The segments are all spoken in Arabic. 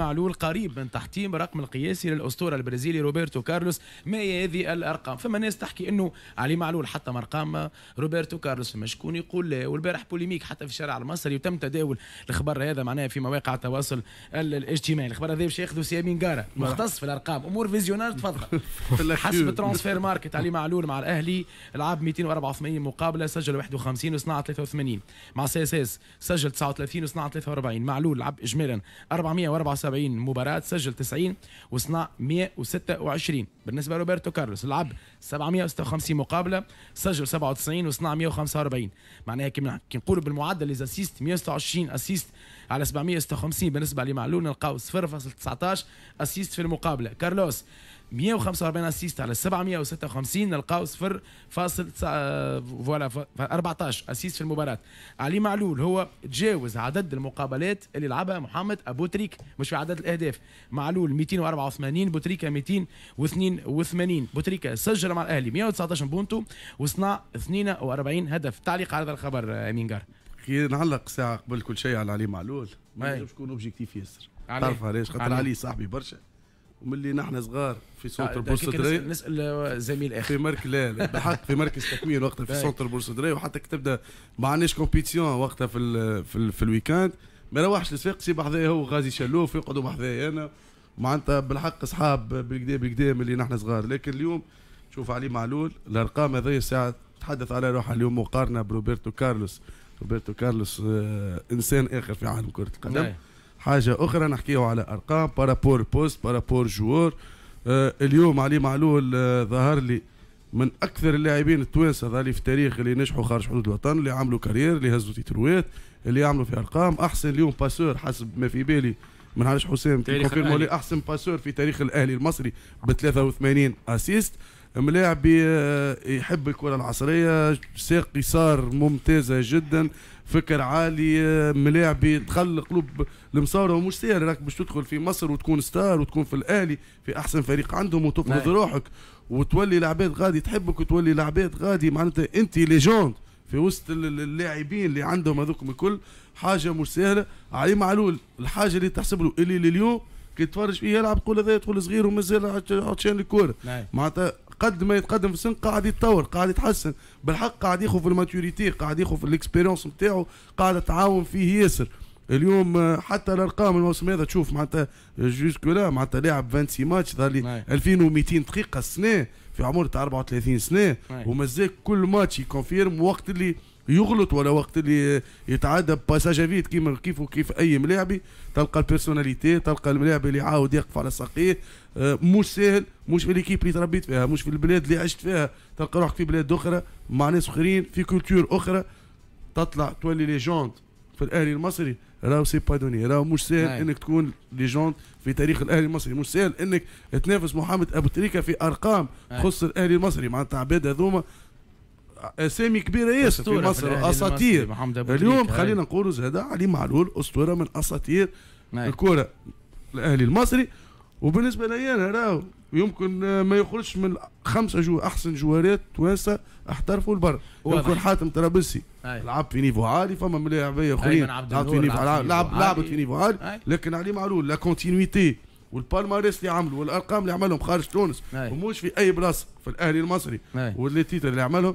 معلول قريب من تحطيم الرقم القياسي للاسطوره البرازيلي روبرتو كارلوس ما هي هذه الارقام فما ناس تحكي انه علي معلول حطم ارقام روبرتو كارلوس فما شكون يقول لا والبارح بوليميك حتى في الشارع المصري وتم تداول الخبر هذا معناها في مواقع التواصل الاجتماعي الخبر هذا باش ياخذوا سيامين جارة نعم. مختص في الارقام امور فيزيونال تفضل حسب ترانسفير ماركت علي معلول مع الاهلي لعب 284 مقابله سجل 51 وصنع 83 مع سي اس اس سجل 39 وصنع 43 معلول لعب اجمالا 474 76 مباراة سجل 90 وصنع 126 بالنسبة لروبرتو كارلوس لعب 756 مقابلة سجل 97 وصنع 145 معناها كي نقولوا بالمعدل إذا اسيست 126 اسيست على 756 بالنسبة لمعلول نلقاو 0.19 اسيست في المقابلة كارلوس 145 اسيست على 756 نلقاو صفر فاصل فوالا 14 اسيست في المباراه علي معلول هو تجاوز عدد المقابلات اللي لعبها محمد ابو تريك مش في عدد الاهداف معلول 284 بوتريكا 282 بوتريكا سجل مع الاهلي 119 بونتو وصنع 42 هدف تعليق على هذا الخبر امين جار كي نعلق ساعه قبل كل شيء على علي معلول ما نجمش نكون اوبجيكتيف ياسر تعرف علاش خاطر علي صاحبي برشا وملي نحن صغار في سنتر آه، بورسودري نسال زميل اخر في مركز لا لا بحق في مركز تكوين وقتها في سنتر بورسودري وحتى كتبدا ما عندناش كومبيتيون وقتها في الـ في, في الويكاند ما روحش لسفاق سيب حذايا هو غازي شلوف يقعدوا بحذايا انا معناتها بالحق اصحاب بالكدا بالكدا اللي نحن صغار لكن اليوم شوف علي معلول الارقام هذيا ساعه تحدث على روحها اليوم مقارنه بروبرتو كارلوس روبرتو كارلوس آه، انسان اخر في عالم كره القدم حاجه اخرى نحكيو على ارقام بارابور بوست بارابور جوور آه اليوم علي معلول آه ظهر لي من اكثر اللاعبين التوانسه ظهر في التاريخ اللي نجحوا خارج حدود الوطن اللي عملوا كارير اللي هزوا تيتروات اللي عملوا في ارقام احسن اليوم باسور حسب ما في بالي من علاش حسام لي احسن باسور في تاريخ الاهلي المصري ب 83 اسيست ملاعب آه، يحب الكره العصريه ساق يسار ممتازه جدا فكر عالي ملاعبي دخل قلوب المصارى ومش سهل راك باش تدخل في مصر وتكون ستار وتكون في الاهلي في احسن فريق عندهم وتفرض نعم. روحك وتولي لعبات غادي تحبك وتولي لعبات غادي معناتها انت ليجوند في وسط اللاعبين اللي عندهم هذوكم الكل حاجه مش سهله علي معلول الحاجه اللي تحسب له اللي لليوم كي تفرج فيه يلعب تقول هذا يدخل صغير ومازال عطشان الكوره نعم. معناتها قد ما يتقدم في السن قاعد يتطور قاعد يتحسن بالحق قاعد ياخذ في الماتوريتي قاعد ياخذ في الاكسبيرونس نتاعو قاعد تعاون فيه ياسر اليوم آه، حتى الارقام الموسم هذا تشوف معناتها جوسكولا آه، معناتها لاعب 26 ماتش ظهر لي 2200 دقيقه السنه في عمر 34 سنه نعم. ومازال كل ماتش يكونفيرم وقت اللي يغلط ولا وقت اللي يتعدى باساجا فيت كيما كيف كيف اي ملاعبي تلقى البيرسوناليتي تلقى الملاعب اللي عاود يقف على ساقيه آه، مش سهل مش في ليكيب اللي تربيت فيها مش في البلاد اللي عشت فيها تلقى روحك في بلاد اخرى مع ناس اخرين في كولتور اخرى تطلع تولي ليجوند في الاهلي المصري راهو سي با دوني راهو مش سهل نعم. انك تكون ليجوند في تاريخ الاهلي المصري مش سهل انك تنافس محمد ابو تريكه في ارقام نعم. تخص الاهلي المصري معناتها عباد هذوما اسامي كبيره ياسر في مصر اساطير اليوم خلينا نقولوا زاد علي معلول اسطوره من اساطير الكره الاهلي المصري وبالنسبه لي انا راهو يمكن ما يخرجش من خمسه جو احسن جوارات توانسه احترفوا البر يمكن حاتم طرابلسي لعب في نيفو عالي فما ملاعبيه اخرين لعب في نيفو عالي لعب لعبت في نيفو عالي لكن علي معلول لا كونتينيتي والبالماريس اللي عملوا والارقام اللي عملهم خارج تونس ومش في اي بلاصه في الاهلي المصري واللي تيتر اللي عملهم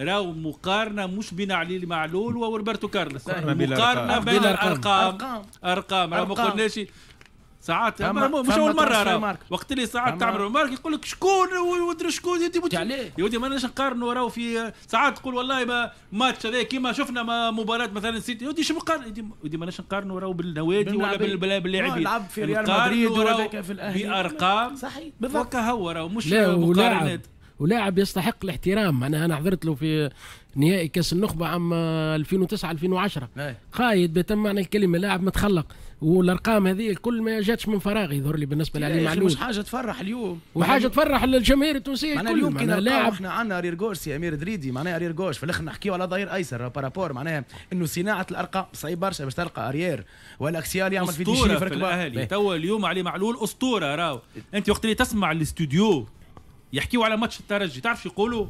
راهو مقارنه مش بين علي معلول وروبرتو كارلوس مقارنه بين الارقام ارقام, أرقام. راهو ما قلناش ساعات مش اول مره راه وقت اللي ساعات تعمل مارك يقول لك شكون ودري شكون يعني يا ودي ما نجمش نقارنوا راهو في ساعات تقول والله ما ماتش هذا كيما شفنا ما مباراه مثلا سيتي يا ودي شو مقارن ودي ما نجمش نقارنوا راهو بالنوادي ولا باللاعبين لعب في ريال مدريد ولا في الاهلي بارقام صحيح بالضبط هو راهو مش مقارنات ولاعب يستحق الاحترام انا انا حضرت له في نهائي كاس النخبه عام 2009 2010 قايد بتم معنى الكلمه لاعب متخلق والارقام هذه الكل ما جاتش من فراغ يظهر لي بالنسبه لعلي معلول مش حاجه تفرح اليوم وحاجه تفرح الجماهير التونسيه كلها اليوم كنا لاعب احنا عندنا رير جوش امير دريدي معناها رير جوش في الاخر نحكيو على ظهير ايسر بارابور معناها انه صناعه الارقام صعيب برشا باش تلقى اريير والاكسيال يعمل في ديشي في الاهلي إيه. توا اليوم علي معلول اسطوره راهو انت وقت اللي تسمع الاستوديو يحكيوا على ماتش الترجي تعرف شو يقولوا؟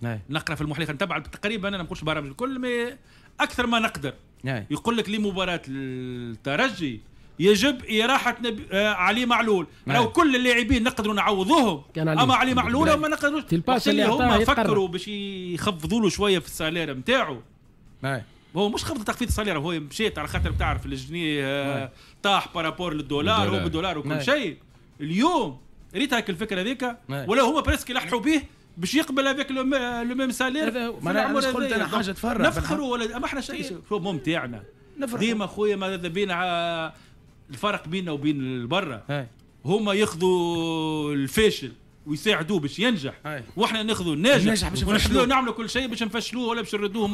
نعم. نقرا في المحلي نتبع تقريبا انا ما نقولش برامج الكل مي اكثر ما نقدر نعم. يقول لك لمباراه الترجي يجب إراحة نبي... آه علي معلول نعم. لو كل اللاعبين نقدروا نعوضوهم أما علي معلول ما نقدروش الباس اللي هم فكروا باش يخفضوا له شوية في السالير نتاعو هو مش خفض تخفيض السالير هو مشيت على خاطر بتعرف الجنيه آه طاح بارابور للدولار وبالدولار وكل شيء اليوم ريت هاك الفكره ذيك ولو هما بريسك لحقوا به باش يقبل هذاك لو ميم سالير ما انا قلت انا حاجه تفرح نفخروا ولا ما احنا شيء مو ممتعنا ديما خويا ماذا بين الفرق بيننا وبين برا هما ياخذوا الفاشل ويساعدوه باش ينجح هاي. واحنا ناخذوا الناجح, باش نعملوا كل شيء باش نفشلوه ولا باش نردوه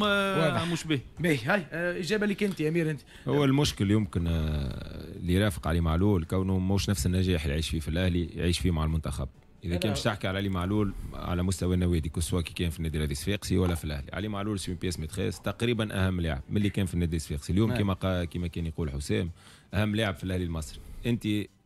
مش به باهي هاي آه، اجابه لك انت يا امير انت هو المشكل يمكن آه، اللي يرافق علي معلول كونه موش نفس النجاح اللي يعيش فيه في الاهلي يعيش فيه مع المنتخب اذا كان باش تحكي على علي معلول على مستوى النوادي كو كي كان في النادي الذي الصفاقسي ولا في الاهلي علي معلول سي بيس ميتريس تقريبا اهم لاعب من اللي كان في النادي الصفاقسي اليوم نعم. كما كما كان يقول حسام اهم لاعب في الاهلي المصري انت